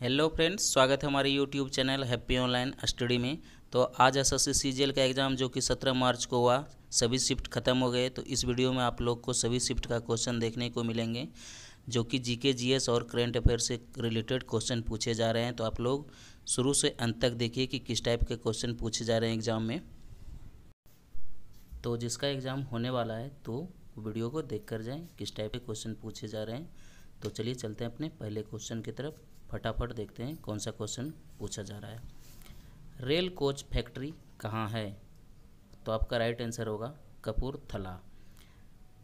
hello friends स्वागत है हमारे YouTube channel happy online study में तो आज एस एस सी सी का एग्ज़ाम जो कि 17 मार्च को हुआ सभी शिफ्ट खत्म हो गए तो इस वीडियो में आप लोग को सभी शिफ्ट का क्वेश्चन देखने को मिलेंगे जो कि जीके जीएस और करेंट अफेयर से रिलेटेड क्वेश्चन पूछे जा रहे हैं तो आप लोग शुरू से अंत तक देखिए कि किस टाइप के क्वेश्चन पूछे जा रहे हैं एग्ज़ाम में तो जिसका एग्ज़ाम होने वाला है तो वीडियो को देख कर जाएँ किस टाइप के क्वेश्चन पूछे जा रहे हैं तो चलिए चलते हैं अपने पहले क्वेश्चन की तरफ फटाफट देखते हैं कौन सा क्वेश्चन पूछा जा रहा है रेल कोच फैक्ट्री कहाँ है तो आपका राइट आंसर होगा कपूरथला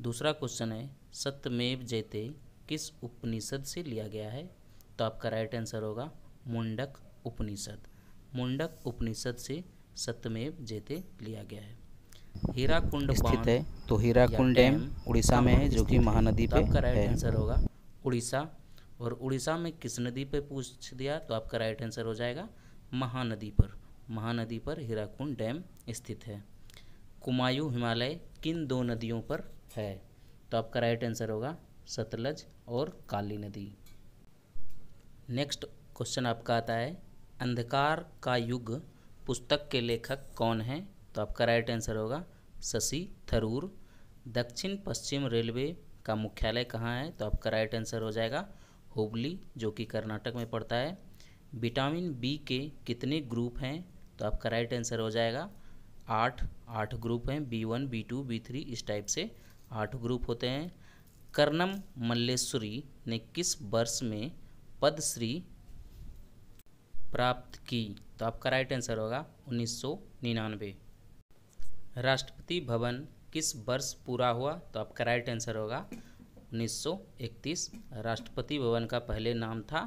दूसरा क्वेश्चन है सत्यमेव जयते किस उपनिषद से लिया गया है तो आपका राइट आंसर होगा मुंडक उपनिषद मुंडक उपनिषद से सत्यमेव जयते लिया गया है हीरा कुंड स्थित है तो हीरा कुंड डैम उड़ीसा में है जो कि महानदी तो पे आपका राइट आंसर होगा उड़ीसा और उड़ीसा में किस नदी पर पूछ दिया तो आपका राइट आंसर हो जाएगा महानदी पर महानदी पर हीराकुंड डैम स्थित है कुमायूं हिमालय किन दो नदियों पर है तो आपका राइट आंसर होगा सतलज और काली नदी नेक्स्ट क्वेश्चन आपका आता है अंधकार का युग पुस्तक के लेखक कौन हैं तो आपका राइट आंसर होगा शशि थरूर दक्षिण पश्चिम रेलवे का मुख्यालय कहाँ है तो आपका राइट आंसर हो जाएगा हुबली जो कि कर्नाटक में पड़ता है विटामिन बी के कितने ग्रुप हैं तो आपका राइट आंसर हो जाएगा आठ आठ ग्रुप हैं B one B two B three इस टाइप से आठ ग्रुप होते हैं कर्णम मल्लेश्वरी ने किस वर्ष में पद्मश्री प्राप्त की तो आपका राइट आंसर होगा उन्नीस सौ निन्यानवे राष्ट्रपति भवन किस वर्ष पूरा हुआ तो आपका राइट आंसर होगा 1931 राष्ट्रपति भवन का पहले नाम था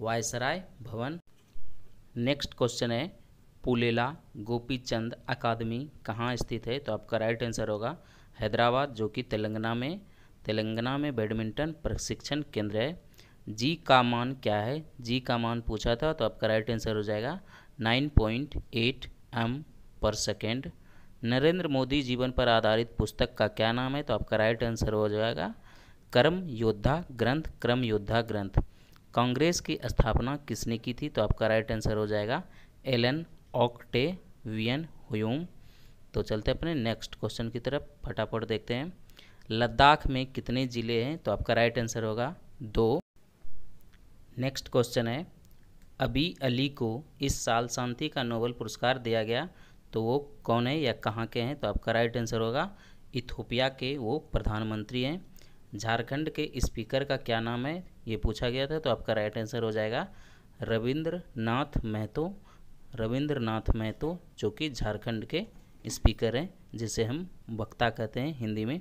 वायसराय भवन नेक्स्ट क्वेश्चन है पुलेला गोपीचंद अकादमी कहाँ स्थित है तो आपका राइट आंसर होगा हैदराबाद जो कि तेलंगाना में तेलंगाना में बैडमिंटन प्रशिक्षण केंद्र है जी का मान क्या है जी का मान पूछा था तो आपका राइट आंसर हो जाएगा 9.8 एम पर सेकेंड नरेंद्र मोदी जीवन पर आधारित पुस्तक का क्या नाम है तो आपका राइट आंसर हो जाएगा कर्म योद्धा ग्रंथ क्रम योद्धा ग्रंथ कांग्रेस की स्थापना किसने की थी तो आपका राइट आंसर हो जाएगा एलन ऑक्टे वियन हुयूम तो चलते अपने नेक्स्ट क्वेश्चन की तरफ फटाफट देखते हैं लद्दाख में कितने ज़िले हैं तो आपका राइट आंसर होगा दो नेक्स्ट क्वेश्चन है अबी अली को इस साल शांति का नोबल पुरस्कार दिया गया तो वो कौन है या कहाँ के हैं तो आपका राइट आंसर होगा इथोपिया के वो प्रधानमंत्री हैं झारखंड के स्पीकर का क्या नाम है ये पूछा गया था तो आपका राइट आंसर हो जाएगा रविंद्रनाथ महतो रविंद्रनाथ महतो जो कि झारखंड के स्पीकर हैं जिसे हम वक्ता कहते हैं हिंदी में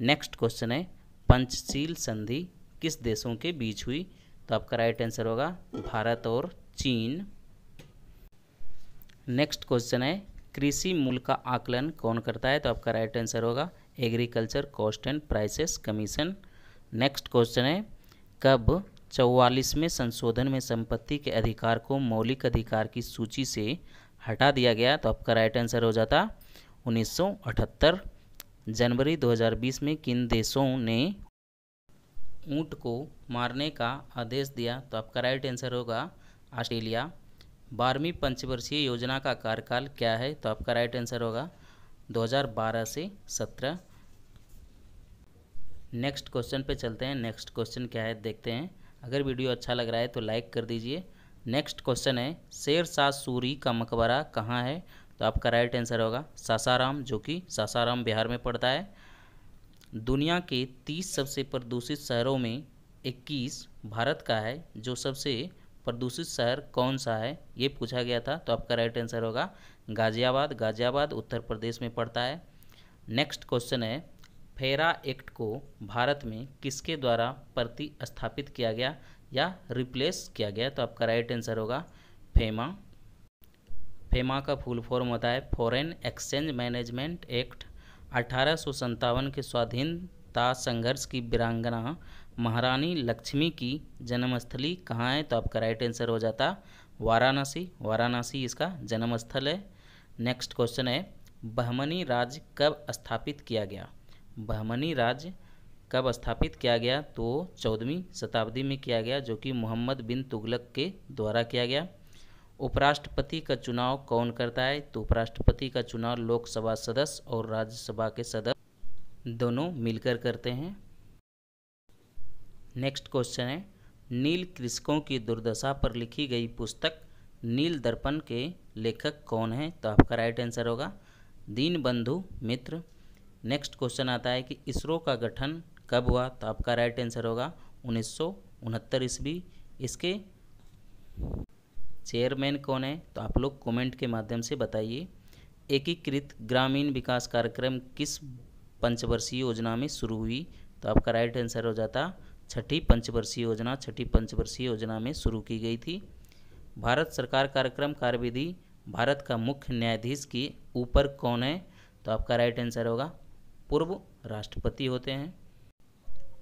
नेक्स्ट क्वेश्चन है पंचशील संधि किस देशों के बीच हुई तो आपका राइट आंसर होगा भारत और चीन नेक्स्ट क्वेश्चन है कृषि मूल का आकलन कौन करता है तो आपका राइट आंसर होगा agriculture cost and prices commission next question है कब चौवालीसवें संशोधन में संपत्ति के अधिकार को मौलिक अधिकार की सूची से हटा दिया गया तो आपका राइट आंसर हो जाता 1978 जनवरी 2020 में किन देशों ने ऊँट को मारने का आदेश दिया तो आपका राइट आंसर होगा ऑस्ट्रेलिया बारहवीं पंचवर्षीय योजना का कार्यकाल क्या है तो आपका राइट आंसर होगा 2012 से 17 नेक्स्ट क्वेश्चन पे चलते हैं नेक्स्ट क्वेश्चन क्या है देखते हैं अगर वीडियो अच्छा लग रहा है तो लाइक कर दीजिए नेक्स्ट क्वेश्चन है शेर शाह सूरी का मकबरा कहाँ है तो आपका राइट आंसर होगा सासाराम जो कि सासाराम बिहार में पड़ता है दुनिया के 30 सबसे प्रदूषित शहरों में 21 भारत का है जो सबसे प्रदूषित शहर कौन सा है ये पूछा गया था तो आपका राइट आंसर होगा गाजियाबाद गाजियाबाद उत्तर प्रदेश में पड़ता है नेक्स्ट क्वेश्चन है फेरा एक्ट को भारत में किसके द्वारा प्रतिस्थापित किया गया या रिप्लेस किया गया तो आपका राइट आंसर होगा फेमा फेमा का फुल फॉर्म होता है फॉरेन एक्सचेंज मैनेजमेंट एक्ट अठारह के स्वाधीनता संघर्ष की वीरांगना महारानी लक्ष्मी की जन्मस्थली कहाँ है तो आपका राइट आंसर हो जाता वाराणसी वाराणसी इसका जन्मस्थल है नेक्स्ट क्वेश्चन है बहमनी राज्य कब स्थापित किया गया बहमनी राज्य कब स्थापित किया गया तो चौदहवीं शताब्दी में किया गया जो कि मोहम्मद बिन तुगलक के द्वारा किया गया उपराष्ट्रपति का चुनाव कौन करता है तो उपराष्ट्रपति का चुनाव लोकसभा सदस्य और राज्यसभा के सदस्य दोनों मिलकर करते हैं नेक्स्ट क्वेश्चन है नील कृषकों की दुर्दशा पर लिखी गई पुस्तक नील दर्पण के लेखक कौन हैं तो आपका राइट आंसर होगा दीन बंधु मित्र नेक्स्ट क्वेश्चन आता है कि इसरो का गठन कब हुआ तो आपका राइट आंसर होगा उन्नीस ईस्वी इसके चेयरमैन कौन है तो आप लोग कमेंट के माध्यम से बताइए एकीकृत ग्रामीण विकास कार्यक्रम किस पंचवर्षीय योजना में शुरू हुई तो आपका राइट आंसर हो जाता छठी पंचवर्षीय योजना छठी पंचवर्षीय योजना में शुरू की गई थी भारत सरकार कार्यक्रम कार्यविधि भारत का मुख्य न्यायाधीश की ऊपर कौन है तो आपका राइट आंसर होगा पूर्व राष्ट्रपति होते हैं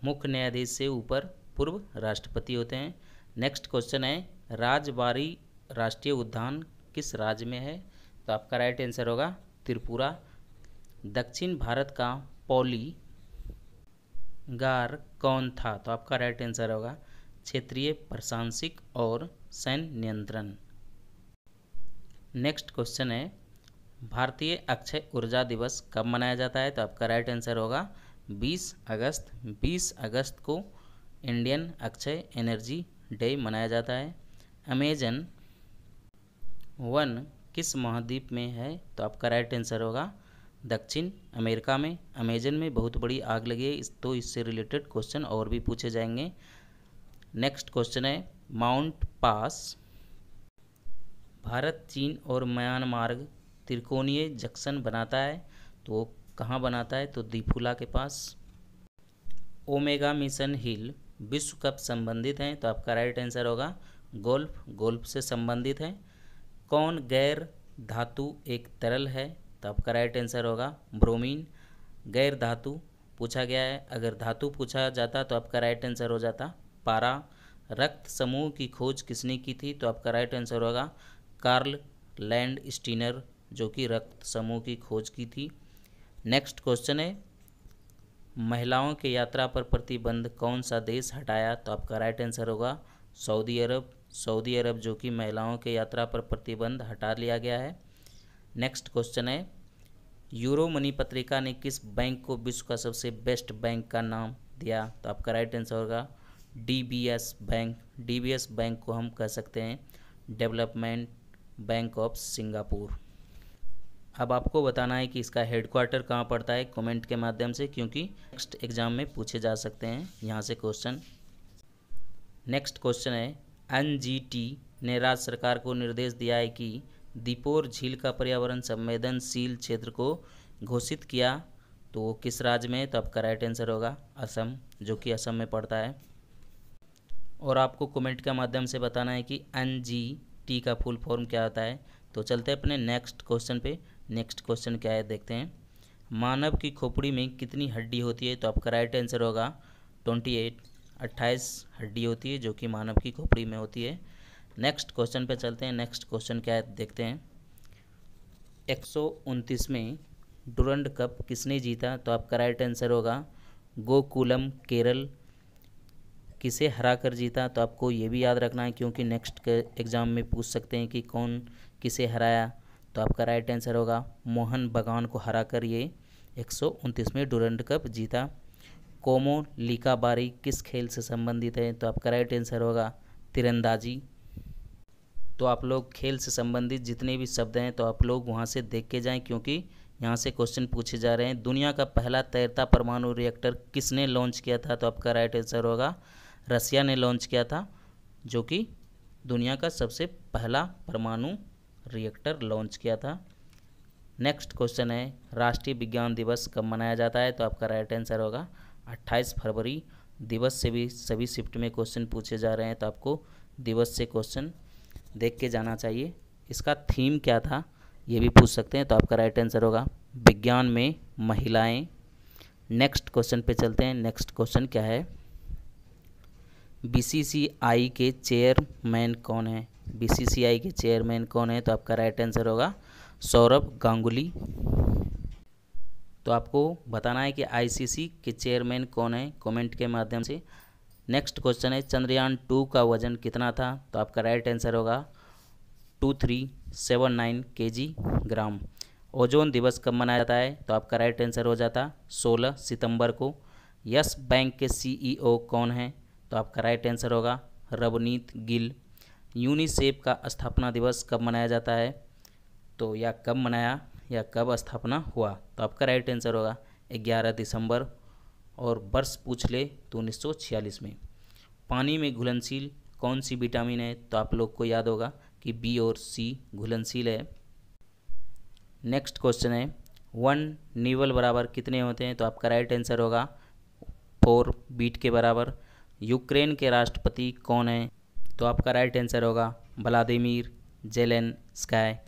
मुख्य न्यायाधीश से ऊपर पूर्व राष्ट्रपति होते हैं नेक्स्ट क्वेश्चन है राजबारी राष्ट्रीय उद्यान किस राज्य में है तो आपका राइट आंसर होगा त्रिपुरा दक्षिण भारत का पौली गार कौन था तो आपका राइट आंसर होगा क्षेत्रीय प्रशांसिक और सैन्य नियंत्रण नेक्स्ट क्वेश्चन है भारतीय अक्षय ऊर्जा दिवस कब मनाया जाता है तो आपका राइट आंसर होगा 20 अगस्त 20 अगस्त को इंडियन अक्षय एनर्जी डे मनाया जाता है अमेजन वन किस महाद्वीप में है तो आपका राइट आंसर होगा दक्षिण अमेरिका में अमेजन में बहुत बड़ी आग लगी है इस तो इससे रिलेटेड क्वेश्चन और भी पूछे जाएंगे नेक्स्ट क्वेश्चन है माउंट पास भारत चीन और म्यांमार त्रिकोणीय जंक्शन बनाता है तो कहाँ बनाता है तो दीपुला के पास ओमेगा मिशन हिल विश्व कप संबंधित हैं तो आपका राइट आंसर होगा गोल्फ गोल्फ से संबंधित है कौन गैर धातु एक तरल है तो आपका राइट आंसर होगा ब्रोमीन गैर धातु पूछा गया है अगर धातु पूछा जाता तो आपका राइट आंसर हो जाता पारा रक्त समूह की खोज किसने की थी तो आपका राइट आंसर होगा कार्ल लैंड स्टीनर जो कि रक्त समूह की खोज की थी नेक्स्ट क्वेश्चन है महिलाओं के यात्रा पर प्रतिबंध कौन सा देश हटाया तो आपका राइट आंसर होगा सऊदी अरब सऊदी अरब जो कि महिलाओं के यात्रा पर प्रतिबंध हटा लिया गया है नेक्स्ट क्वेश्चन है यूरो मनी पत्रिका ने किस बैंक को विश्व का सबसे बेस्ट बैंक का नाम दिया तो आपका राइट आंसर होगा डीबीएस बैंक डीबीएस बैंक को हम कह सकते हैं डेवलपमेंट बैंक ऑफ सिंगापुर अब आपको बताना है कि इसका हेडक्वार्टर कहाँ पड़ता है कमेंट के माध्यम से क्योंकि नेक्स्ट एग्जाम में पूछे जा सकते हैं यहाँ से क्वेश्चन नेक्स्ट क्वेश्चन है एन ने राज्य सरकार को निर्देश दिया है कि दीपोर झील का पर्यावरण संवेदनशील क्षेत्र को घोषित किया तो वो किस राज्य में तो आपका राइट आंसर होगा असम जो कि असम में पड़ता है और आपको कमेंट के माध्यम से बताना है कि एन जी टी का फुल फॉर्म क्या होता है तो चलते हैं अपने नेक्स्ट क्वेश्चन पे नेक्स्ट क्वेश्चन क्या है देखते हैं मानव की खोपड़ी में कितनी हड्डी होती है तो आपका राइट आंसर होगा ट्वेंटी एट अट्ठाईस हड्डी होती है जो कि मानव की खोपड़ी में होती है नेक्स्ट क्वेश्चन पे चलते हैं नेक्स्ट क्वेश्चन क्या है देखते हैं एक में डुरंड कप किसने जीता तो आपका राइट आंसर होगा गोकुलम केरल किसे हरा कर जीता तो आपको ये भी याद रखना है क्योंकि नेक्स्ट के एग्ज़ाम में पूछ सकते हैं कि कौन किसे हराया तो आपका राइट आंसर होगा मोहन बगान को हरा कर ये एक में डुरंड कप जीता कोमो लीकाबारी किस खेल से संबंधित है तो आपका राइट आंसर होगा तिरंदाजी तो आप लोग खेल से संबंधित जितने भी शब्द हैं तो आप लोग वहाँ से देख के जाएँ क्योंकि यहाँ से क्वेश्चन पूछे जा रहे हैं दुनिया का पहला तैरता परमाणु रिएक्टर किसने लॉन्च किया था तो आपका राइट आंसर होगा रसिया ने लॉन्च किया था जो कि दुनिया का सबसे पहला परमाणु रिएक्टर लॉन्च किया था नेक्स्ट क्वेश्चन है राष्ट्रीय विज्ञान दिवस कब मनाया जाता है तो आपका राइट आंसर होगा 28 फरवरी दिवस से भी सभी शिफ्ट में क्वेश्चन पूछे जा रहे हैं तो आपको दिवस से क्वेश्चन देख के जाना चाहिए इसका थीम क्या था ये भी पूछ सकते हैं तो आपका राइट आंसर होगा विज्ञान में महिलाएं नेक्स्ट क्वेश्चन पे चलते हैं नेक्स्ट क्वेश्चन क्या है बीसीसीआई के चेयरमैन कौन है बीसीसीआई के चेयरमैन कौन है तो आपका राइट आंसर होगा सौरभ गांगुली तो आपको बताना है कि आईसीसी के चेयरमैन कौन है कमेंट के माध्यम से नेक्स्ट क्वेश्चन है चंद्रयान टू का वजन कितना था तो आपका राइट आंसर होगा two three seven nine K G ग्राम ओजोन दिवस कब मनाया जाता है तो आपका राइट आंसर हो जाता सोलह सितंबर को यस बैंक के सीईओ e कौन है तो आपका राइट आंसर होगा रवनीत गिल यूनिसेफ का स्थापना दिवस कब मनाया जाता है तो या कब मनाया या कब स्थापना हुआ तो आपका राइट आंसर होगा ग्यारह दिसंबर और वर्ष पूछ ले तो उन्नीस में पानी में घुलनशील कौन सी विटामिन है तो आप लोग को याद होगा कि बी और सी घुलनशील है नेक्स्ट क्वेश्चन है वन नीवल बराबर कितने होते हैं तो आपका राइट आंसर होगा फोर बीट के बराबर यूक्रेन के राष्ट्रपति कौन है तो आपका राइट आंसर होगा Vladimir Zelensky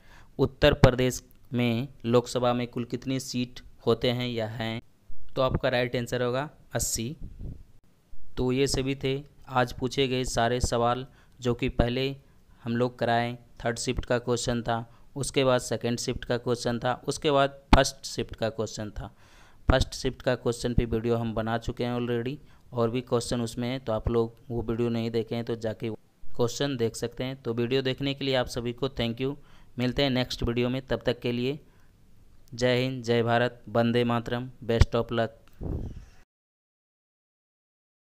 Uttar Pradesh में लोकसभा में कुल कितनी सीट होते हैं या हैं तो आपका राइट आंसर होगा अस्सी तो ये सभी थे आज पूछे गए सारे सवाल जो कि पहले हम लोग कराएँ थर्ड शिफ्ट का क्वेश्चन था उसके बाद सेकेंड शिफ्ट का क्वेश्चन था उसके बाद फर्स्ट शिफ्ट का क्वेश्चन था फर्स्ट शिफ्ट का क्वेश्चन पे वीडियो हम बना चुके हैं ऑलरेडी और भी क्वेश्चन उसमें हैं तो आप लोग वो वीडियो नहीं देखे हैं तो जाके क्वेश्चन देख सकते हैं तो वीडियो देखने के लिए आप सभी को थैंक यू मिलते हैं नेक्स्ट वीडियो में तब तक के लिए जय हिंद जय भारत वंदे मातरम बेस्ट ऑफ लक